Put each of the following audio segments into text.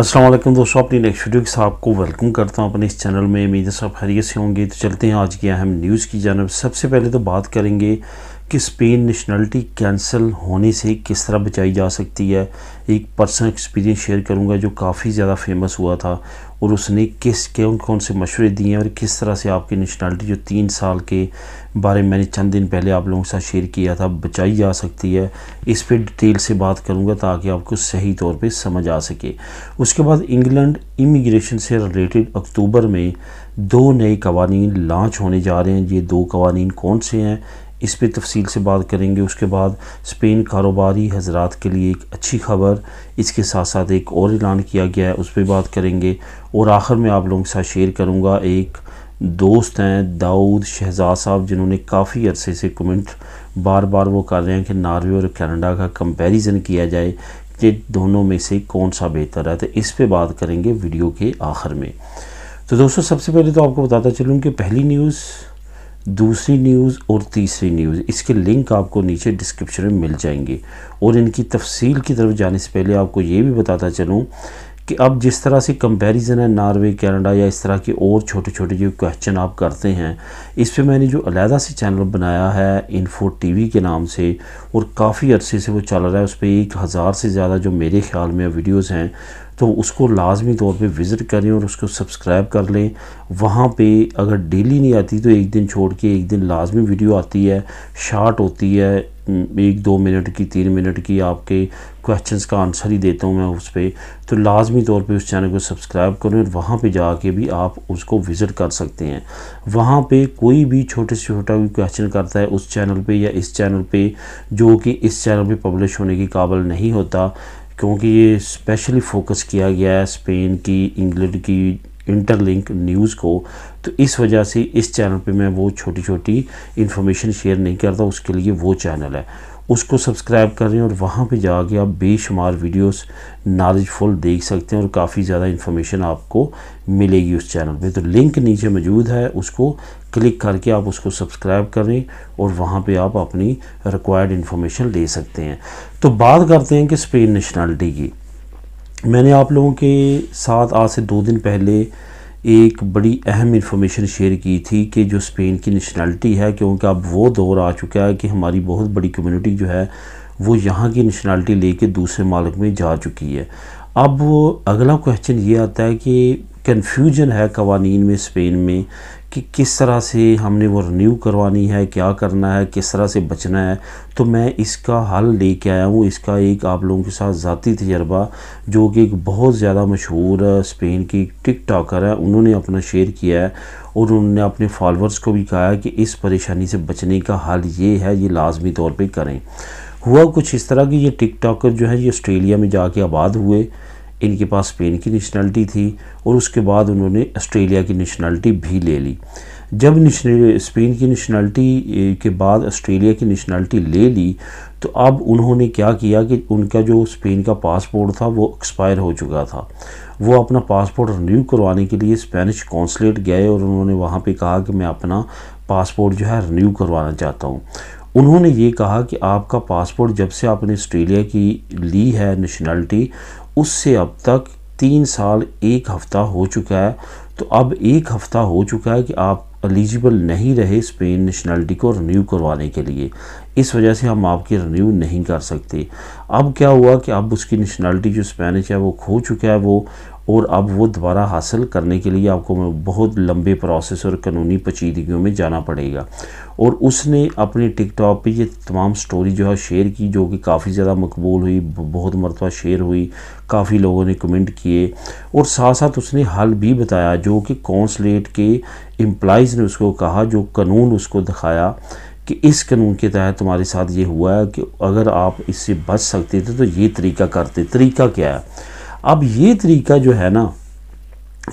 असलम दोस्तों अपनी next video के साथ आपको वेलकम करता हूं अपने इस चैनल में उम्मीद सब खैरियत से होंगे तो चलते हैं आज की अहम न्यूज़ की जानब सबसे पहले तो बात करेंगे कि स्पेन नेशनलिटी कैंसिल होने से किस तरह बचाई जा सकती है एक पर्सनल एक्सपीरियंस शेयर करूंगा जो काफ़ी ज़्यादा फेमस हुआ था और उसने किस कौन कौन से मशवरे दिए हैं और किस तरह से आपकी नेशनलिटी जो तीन साल के बारे में मैंने चंद दिन पहले आप लोगों के साथ शेयर किया था बचाई जा सकती है इस पर डिटेल से बात करूँगा ताकि आपको सही तौर पर समझ आ सके उसके बाद इंग्लैंड इमिग्रेशन से रिलेटेड अक्टूबर में दो नए कवानीन लॉन्च होने जा रहे हैं ये दो कवानीन कौन से हैं इस पर तफसील से बात करेंगे उसके बाद स्पेन कारोबारी हजरात के लिए एक अच्छी खबर इसके साथ साथ एक और ऐलान किया गया है उस पर बात करेंगे और आखिर में आप लोगों के साथ शेयर करूँगा एक दोस्त हैं दाऊद शहजाद साहब जिन्होंने काफ़ी अरसे से कमेंट बार बार वो कर रहे हैं कि नार्वे और कनाडा का कंपैरिजन किया जाए कि दोनों में से कौन सा बेहतर है तो इस पे बात करेंगे वीडियो के आखिर में तो दोस्तों सबसे पहले तो आपको बताता चलूँ कि पहली न्यूज़ दूसरी न्यूज़ और तीसरी न्यूज़ इसके लिंक आपको नीचे डिस्क्रिप्शन में मिल जाएंगे और इनकी तफसील की तरफ जाने से पहले आपको ये भी बताता चलूँ कि अब जिस तरह से कंपैरिजन है नॉर्वे कनाडा या इस तरह के और छोटे छोटे जो क्वेश्चन आप करते हैं इस पे मैंने जो अलहदा से चैनल बनाया है इन्फो टीवी के नाम से और काफ़ी अरसे से वो चल रहा है उस पर एक हज़ार से ज़्यादा जो मेरे ख्याल में वीडियोस हैं तो उसको लाजमी तौर पे विज़िट करें और उसको सब्सक्राइब कर लें वहाँ पे अगर डेली नहीं आती तो एक दिन छोड़ के एक दिन लाजमी वीडियो आती है शार्ट होती है एक दो मिनट की तीन मिनट की आपके क्वेश्चंस का आंसर ही देता हूँ मैं उस पर तो लाजमी तौर पे उस चैनल को सब्सक्राइब करें और वहाँ पे जाके भी आप उसको विज़िट कर सकते हैं वहाँ पे कोई भी छोटे से छोटा भी क्वेश्चन करता है उस चैनल पे या इस चैनल पे जो कि इस चैनल पे पब्लिश होने के काबल नहीं होता क्योंकि ये स्पेशली फोकस किया गया है स्पेन की इंग्लैंड की इंटरलिंक न्यूज़ को तो इस वजह से इस चैनल पे मैं वो छोटी छोटी इन्फॉर्मेशन शेयर नहीं करता उसके लिए वो चैनल है उसको सब्सक्राइब करें और वहाँ पे जाके आप बेशुमार वीडियोस नॉलेजफुल देख सकते हैं और काफ़ी ज़्यादा इन्फॉर्मेशन आपको मिलेगी उस चैनल पे तो लिंक नीचे मौजूद है उसको क्लिक करके आप उसको सब्सक्राइब करें और वहाँ पे आप अपनी रिक्वायर्ड इन्फॉर्मेशन ले सकते हैं तो बात करते हैं कि स्पेन नेशनलिटी की मैंने आप लोगों के साथ आज से दो दिन पहले एक बड़ी अहम इन्फॉर्मेशन शेयर की थी कि जो स्पेन की नेशनलिटी है क्योंकि अब वो दौर आ चुका है कि हमारी बहुत बड़ी कम्युनिटी जो है वो यहाँ की नेशनलिटी लेके दूसरे मालक में जा चुकी है अब अगला क्वेश्चन ये आता है कि कन्फ्यूजन है कवानीन में स्पेन में कि किस तरह से हमने वो रिन्यू करवानी है क्या करना है किस तरह से बचना है तो मैं इसका हल लेके आया हूँ इसका एक आप लोगों के साथ ज़ाती तजर्बा जो कि एक बहुत ज़्यादा मशहूर स्पेन की टिक टाकर है उन्होंने अपना शेयर किया है और उन्होंने अपने फॉलोअर्स को भी कहा है कि इस परेशानी से बचने का हल ये है ये लाजमी तौर पर करें हुआ कुछ इस तरह कि ये टिक टाकर जो है ये ऑस्ट्रेलिया में जाके आबाद हुए इनके पास स्पेन की नेशनलिटी थी और उसके बाद उन्होंने ऑस्ट्रेलिया की नेशनलिटी भी ले ली जब स्पेन की नेशनलिटी के बाद ऑस्ट्रेलिया की नेशनलिटी ले ली तो अब उन्होंने क्या किया कि उनका जो स्पेन का पासपोर्ट था वो एक्सपायर हो चुका था वो अपना पासपोर्ट रिन्यू करवाने के लिए स्पेनिश कौंसलेट गए और उन्होंने वहाँ पर कहा कि मैं अपना पासपोर्ट जो है रिन्यू करवाना चाहता हूँ उन्होंने ये कहा कि आपका पासपोर्ट जब से आपने ऑस्ट्रेलिया की ली है नेशनलिटी उससे अब तक तीन साल एक हफ़्ता हो चुका है तो अब एक हफ़्ता हो चुका है कि आप एलिजिबल नहीं रहे स्पेन नेशनलिटी को रिन्यू करवाने के लिए इस वजह से हम आपकी रिन्यू नहीं कर सकते अब क्या हुआ कि अब उसकी नेशनलिटी जो स्पेनिश है वो खो चुका है वो और अब वो दोबारा हासिल करने के लिए आपको बहुत लंबे प्रोसेस और कानूनी पचीदगियों में जाना पड़ेगा और उसने अपने टिकटॉक पे ये तमाम स्टोरी जो है शेयर की जो कि काफ़ी ज़्यादा मकबूल हुई बहुत मरतबा शेयर हुई काफ़ी लोगों ने कमेंट किए और साथ साथ उसने हल भी बताया जो कि कौंसलेट के एम्प्लाइज़ ने उसको कहा जो कानून उसको दिखाया कि इस कानून के तहत तुम्हारे साथ ये हुआ है कि अगर आप इससे बच सकते थे तो ये तरीका करते तरीका क्या है अब ये तरीका जो है ना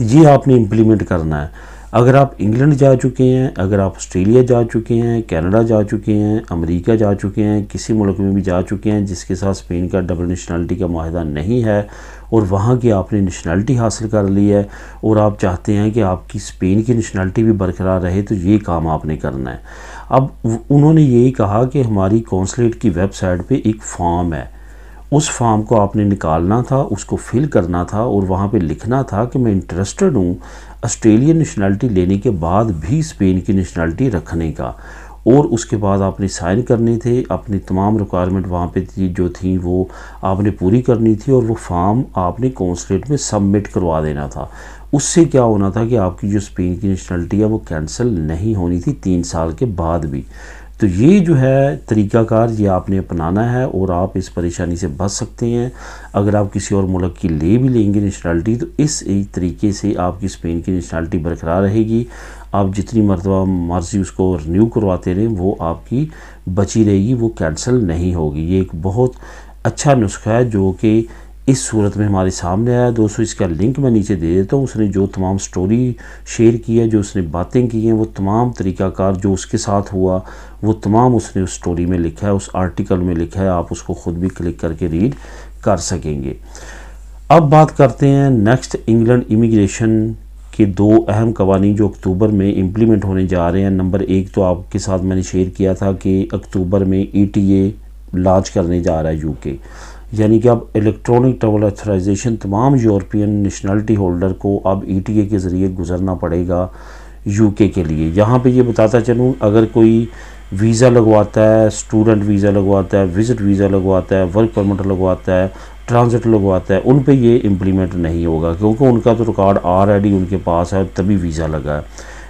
ये आपने इम्प्लीमेंट करना है अगर आप इंग्लैंड जा चुके हैं अगर आप ऑस्ट्रेलिया जा चुके हैं कनाडा जा चुके हैं अमेरिका जा चुके हैं किसी मुल्क में भी जा चुके हैं जिसके साथ स्पेन का डबल नेशनलिटी का माहा नहीं है और वहाँ की आपने नेशनलिटी हासिल कर ली है और आप चाहते हैं कि आपकी स्पेन की नेशनलिटी भी बरकरार रहे तो ये काम आपने करना है अब उन्होंने यही कहा कि हमारी कौंसलेट की वेबसाइट पर एक फॉर्म है उस फॉर्म को आपने निकालना था उसको फिल करना था और वहाँ पे लिखना था कि मैं इंटरेस्टेड हूँ ऑस्ट्रेलियन नेशनलिटी लेने के बाद भी स्पेन की नेशनैलिटी रखने का और उसके बाद आपने साइन करने थे अपनी तमाम रिक्वायरमेंट वहाँ पे थी जो थी वो आपने पूरी करनी थी और वो फॉर्म आपने कौंसलेट में सबमिट करवा देना था उससे क्या होना था कि आपकी जो स्पेन की नेशनलिटी है वो कैंसिल नहीं होनी थी तीन साल के बाद भी तो ये जो है तरीक़ाकार ये आपने अपनाना है और आप इस परेशानी से बच सकते हैं अगर आप किसी और मुल्क की ले भी लेंगे नेशनलिटी तो इस एक तरीके से आपकी स्पेन की नेशनलिटी बरकरार रहेगी आप जितनी मरतबा मर्ज़ी उसको रिन्यू करवाते रहें वो आपकी बची रहेगी वो कैंसिल नहीं होगी ये एक बहुत अच्छा नुस्खा है जो कि इस सूरत में हमारे सामने आया दोस्तों इसका लिंक मैं नीचे दे देता हूँ उसने जो तमाम स्टोरी शेयर की है जो उसने बातें की हैं वो तमाम तरीक़ाकार जो उसके साथ हुआ वो तमाम उसने उस स्टोरी में लिखा है उस आर्टिकल में लिखा है आप उसको ख़ुद भी क्लिक करके रीड कर सकेंगे अब बात करते हैं नेक्स्ट इंग्लैंड इमिग्रेशन के दो अहम कवानी जो अक्टूबर में इम्प्लीमेंट होने जा रहे हैं नंबर एक तो आपके साथ मैंने शेयर किया था कि अक्टूबर में ई टी ए लॉन्च करने जा रहा है के यानी कि अब इलेक्ट्रॉनिक ट्रेवल अथराइजेशन तमाम यूरोपियन नेशनलिटी होल्डर को अब ई टी ए के ज़रिए गुजरना पड़ेगा यू के लिए यहाँ पे ये बताता चलूँ अगर कोई वीज़ा लगवाता है स्टूडेंट वीज़ा लगवाता है विज़िट वीज़ा लगवाता है वर्क परमिट लगवाता है ट्रांजिट लगवाता है उन पे ये इम्प्लीमेंट नहीं होगा क्योंकि उनका तो रिकॉर्ड ऑलरेडी उनके पास है तभी वीज़ा लगा है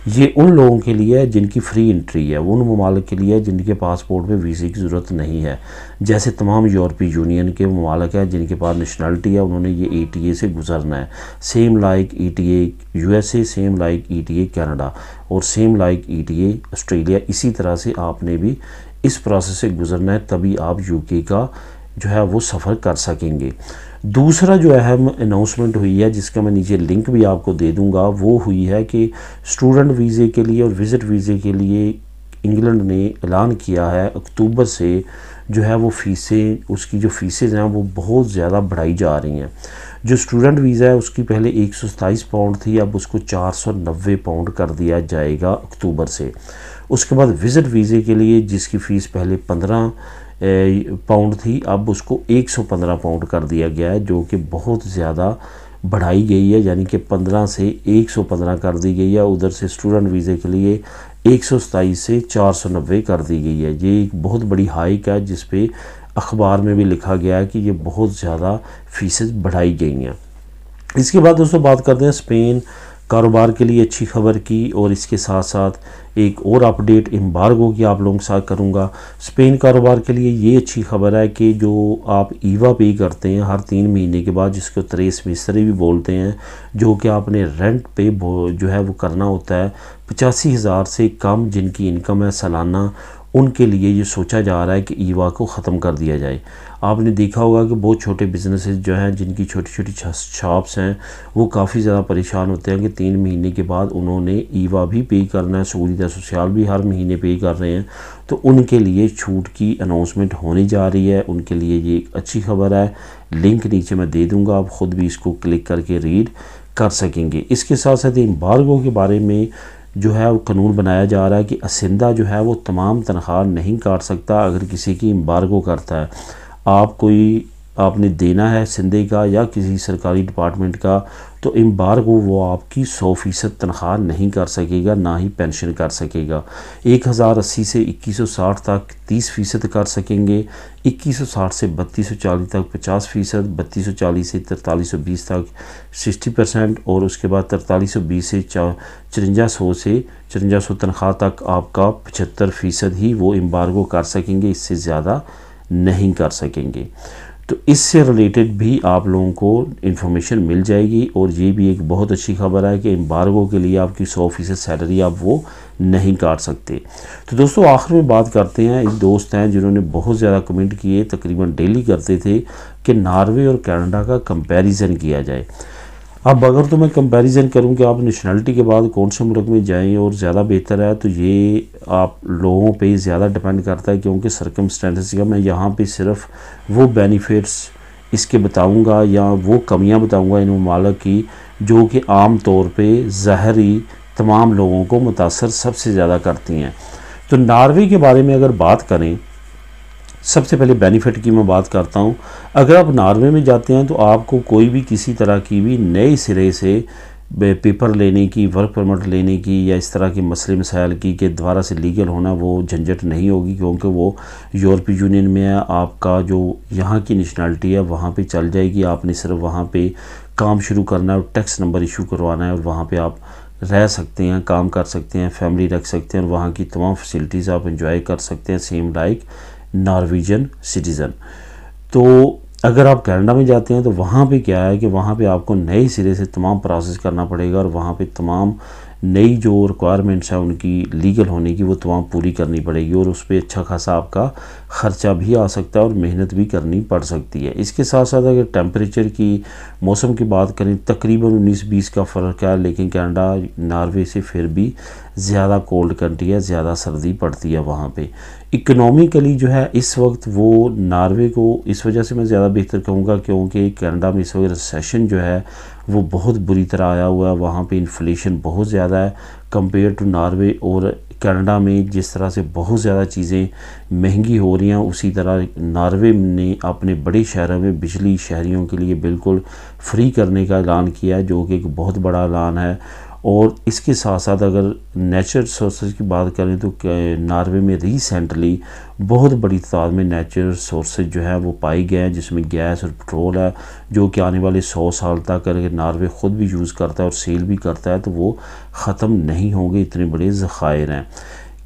ये उन लोगों के लिए है जिनकी फ्री एंट्री है उन ममालक के लिए जिनके पासपोर्ट में वीज़े की ज़रूरत नहीं है जैसे तमाम यूरोपीय यूनियन के ममालक हैं जिनके पास नेशनलिटी है उन्होंने ये ई टी ए से गुजरना है same like E T A U S A same like E T A Canada और same like E T A Australia इसी तरह से आपने भी इस प्रोसेस से गुजरना है तभी आप यूके का जो है वो सफ़र कर सकेंगे दूसरा जो अहम अनाउंसमेंट हुई है जिसका मैं नीचे लिंक भी आपको दे दूंगा वो हुई है कि स्टूडेंट वीज़े के लिए और विज़िट वीज़े के लिए इंग्लैंड ने ऐलान किया है अक्टूबर से जो है वो फ़ीसें उसकी जो फ़ीसें हैं वो बहुत ज़्यादा बढ़ाई जा रही हैं जो स्टूडेंट वीज़ा है उसकी पहले एक पाउंड थी अब उसको चार पाउंड कर दिया जाएगा अक्टूबर से उसके बाद विज़िट वीज़े के लिए जिसकी फ़ीस पहले पंद्रह पाउंड थी अब उसको 115 पाउंड कर दिया गया है जो कि बहुत ज़्यादा बढ़ाई गई है यानी कि 15 से 115 कर दी गई है उधर से स्टूडेंट वीज़े के लिए एक से चार कर दी गई है ये एक बहुत बड़ी हाइक है जिसपे अखबार में भी लिखा गया है कि ये बहुत ज़्यादा फीसद बढ़ाई गई हैं इसके बाद दोस्तों बात करते हैं स्पेन कारोबार के लिए अच्छी खबर की और इसके साथ साथ एक और अपडेट एम्बार्गो की आप लोगों के साथ करूँगा स्पेन कारोबार के लिए ये अच्छी खबर है कि जो आप ईवा पे करते हैं हर तीन महीने के बाद जिसको त्रेस मिस्त्री भी बोलते हैं जो कि आपने रेंट पे जो है वो करना होता है पचासी हज़ार से कम जिनकी इनकम है सालाना उनके लिए ये सोचा जा रहा है कि ईवा को ख़त्म कर दिया जाए आपने देखा होगा कि बहुत छोटे बिजनेस जो हैं जिनकी छोटी छोटी शॉप्स हैं वो काफ़ी ज़्यादा परेशान होते हैं कि तीन महीने के बाद उन्होंने ईवा भी पे करना है सूरीदा सोशल भी हर महीने पे कर रहे हैं तो उनके लिए छूट की अनाउंसमेंट होने जा रही है उनके लिए ये एक अच्छी खबर है लिंक नीचे मैं दे दूँगा आप ख़ुद भी इसको क्लिक करके रीड कर सकेंगे इसके साथ साथ एम्बार्गो के बारे में जो है वो कानून बनाया जा रहा है कि असिंदा जो है वो तमाम तनख्वाह नहीं काट सकता अगर किसी की इम्बारगो करता है आप कोई आपने देना है सिंधे का या किसी सरकारी डिपार्टमेंट का तो बार को वो आपकी सौ फ़ीसद तनख्वाह नहीं कर सकेगा ना ही पेंशन कर सकेगा एक हज़ार अस्सी से इक्कीस सौ साठ तक तीस फ़ीसद कर सकेंगे इक्कीस सौ साठ से बत्तीस सौ चालीस तक पचास फ़ीसद बत्तीस सौ चालीस से तरतालीस सौ बीस तक सिक्सटी परसेंट और उसके बाद तरतालीस सौ बीस से चरंजा सौ से चरंजा सौ तनख्वाह तक आपका पचहत्तर फ़ीसद ही वो एम्बार को कर सकेंगे इससे ज़्यादा नहीं कर सकेंगे तो इससे रिलेटेड भी आप लोगों को इन्फॉर्मेशन मिल जाएगी और ये भी एक बहुत अच्छी खबर है कि एम्बार्गो के लिए आपकी सौ फीसद सैलरी आप वो नहीं काट सकते तो दोस्तों आखिर में बात करते हैं एक दोस्त हैं जिन्होंने बहुत ज़्यादा कमेंट किए तकरीबन डेली करते थे कि नॉर्वे और कनाडा का कंपैरिजन किया जाए अब अगर तो मैं कंपैरिजन करूं कि आप नेशनलिटी के बाद कौन से मुल्क में जाएं और ज़्यादा बेहतर है तो ये आप लोगों पे ज़्यादा डिपेंड करता है क्योंकि सरकमस्टेंसेस का मैं यहाँ पे सिर्फ वो बेनिफिट्स इसके बताऊंगा या वो कमियाँ बताऊंगा इन ममालक की जो कि आम तौर पर ज़हरी तमाम लोगों को मुतासर सबसे ज़्यादा करती हैं तो नारवे के बारे में अगर बात करें सबसे पहले बेनिफिट की मैं बात करता हूँ अगर आप नॉर्वे में जाते हैं तो आपको कोई भी किसी तरह की भी नए सिरे से पेपर लेने की वर्क परमिट लेने की या इस तरह के मसले मसायल की के द्वारा से लीगल होना वो झंझट नहीं होगी क्योंकि वो यूरोपीय यूनियन में है आपका जो यहाँ की नेशनलिटी है वहाँ पे चल जाएगी आपने सिर्फ वहाँ पे काम शुरू करना है और टैक्स नंबर इशू करवाना है और वहाँ पे आप रह सकते हैं काम कर सकते हैं फैमिली रख सकते हैं और वहाँ की तमाम फैसिलिटीज़ आप इंजॉय कर सकते हैं सेम लाइक नॉर्वेजन सिटीज़न तो अगर आप कनाडा में जाते हैं तो वहाँ पे क्या है कि वहाँ पे आपको नए सिरे से तमाम प्रोसेस करना पड़ेगा और वहाँ पे तमाम नई जो रिक्वायरमेंट्स हैं उनकी लीगल होने की वो तमाम पूरी करनी पड़ेगी और उस पर अच्छा खासा आपका ख़र्चा भी आ सकता है और मेहनत भी करनी पड़ सकती है इसके साथ साथ अगर टेम्परेचर की मौसम की बात करें तकरीबन उन्नीस बीस का फ़र्क है लेकिन कैनेडा नार्वे से फिर भी ज़्यादा कोल्ड कंट्री है ज़्यादा सर्दी पड़ती है वहाँ पर इकनॉमिकली जो है इस वक्त वो नार्वे को इस वजह से मैं ज़्यादा बेहतर कहूँगा क्योंकि कैनेडा में इस वक्त रिसेशन जो है वो बहुत बुरी तरह आया हुआ है वहाँ पे इन्फ्लेशन बहुत ज़्यादा है कंपेयर टू नॉर्वे और कनाडा में जिस तरह से बहुत ज़्यादा चीज़ें महंगी हो रही हैं उसी तरह नॉर्वे ने अपने बड़े शहरों में बिजली शहरीों के लिए बिल्कुल फ्री करने का ऐलान किया है जो कि एक बहुत बड़ा ऐलान है और इसके साथ साथ अगर नेचुरल रिसोर्स की बात करें तो नार्वे में रिसेंटली बहुत बड़ी तादाद में नेचुरल सोर्सेज जो है वो पाए गए हैं जिसमें गैस और पेट्रोल है जो कि आने वाले सौ साल तक अगर नार्वे ख़ुद भी यूज़ करता है और सेल भी करता है तो वो ख़त्म नहीं होंगे इतने बड़े ज़ख़ायर हैं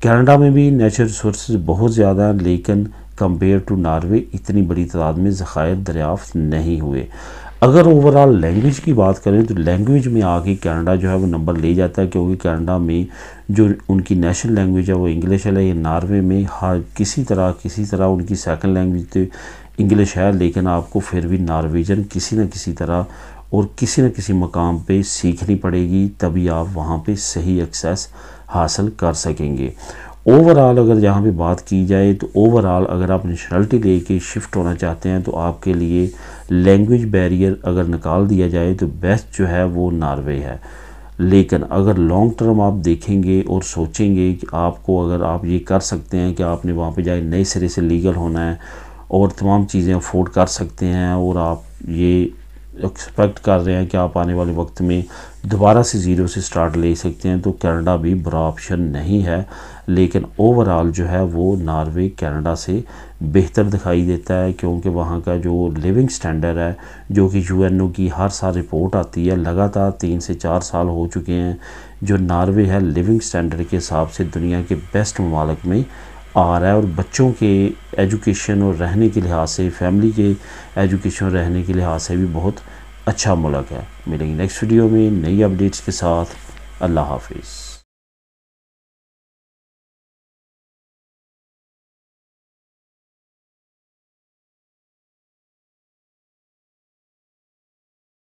कैनेडा में भी नेचुरल रिसोर्स बहुत ज़्यादा हैं लेकिन कंपेयर टू नार्वे इतनी बड़ी तादाद में ज़ख़ायर दरियाफ़त नहीं हुए अगर ओवरऑल लैंग्वेज की बात करें तो लैंग्वेज में आके कनाडा जो है वो नंबर ले जाता है क्योंकि कनाडा में जो उनकी नेशनल लैंग्वेज है वो इंग्लिश है या नार्वे में हर किसी तरह किसी तरह उनकी सेकंड लैंग्वेज तो इंग्लिश है लेकिन आपको फिर भी नॉर्वेजन किसी न किसी तरह और किसी न किसी मकाम पर सीखनी पड़ेगी तभी आप वहाँ पर सही एक्सेस हासिल कर सकेंगे ओवरऑल अगर जहाँ पर बात की जाए तो ओवरऑल अगर आप नेशनलिटी ले शिफ्ट होना चाहते हैं तो आपके लिए लैंग्वेज बैरियर अगर निकाल दिया जाए तो बेस्ट जो है वो नॉर्वे है लेकिन अगर लॉन्ग टर्म आप देखेंगे और सोचेंगे कि आपको अगर आप ये कर सकते हैं कि आपने वहाँ पे जाए नए सिरे से लीगल होना है और तमाम चीज़ें अफोर्ड कर सकते हैं और आप ये एक्सपेक्ट कर रहे हैं कि आप आने वाले वक्त में दोबारा से ज़ीरो से स्टार्ट ले सकते हैं तो कनाडा भी बुरा ऑप्शन नहीं है लेकिन ओवरऑल जो है वो नॉर्वे कनाडा से बेहतर दिखाई देता है क्योंकि वहाँ का जो लिविंग स्टैंडर्ड है जो कि यूएनओ की हर साल रिपोर्ट आती है लगातार तीन से चार साल हो चुके हैं जो नॉर्वे है लिविंग स्टैंडर्ड के हिसाब से दुनिया के बेस्ट ममालक में आ रहा है और बच्चों के एजुकेशन और रहने के लिहाज से फैमिली के एजुकेशन और रहने के लिहाज से भी बहुत अच्छा मुल्क है मिलेंगे नेक्स्ट वीडियो में नई अपडेट्स के साथ अल्लाह हाफिज़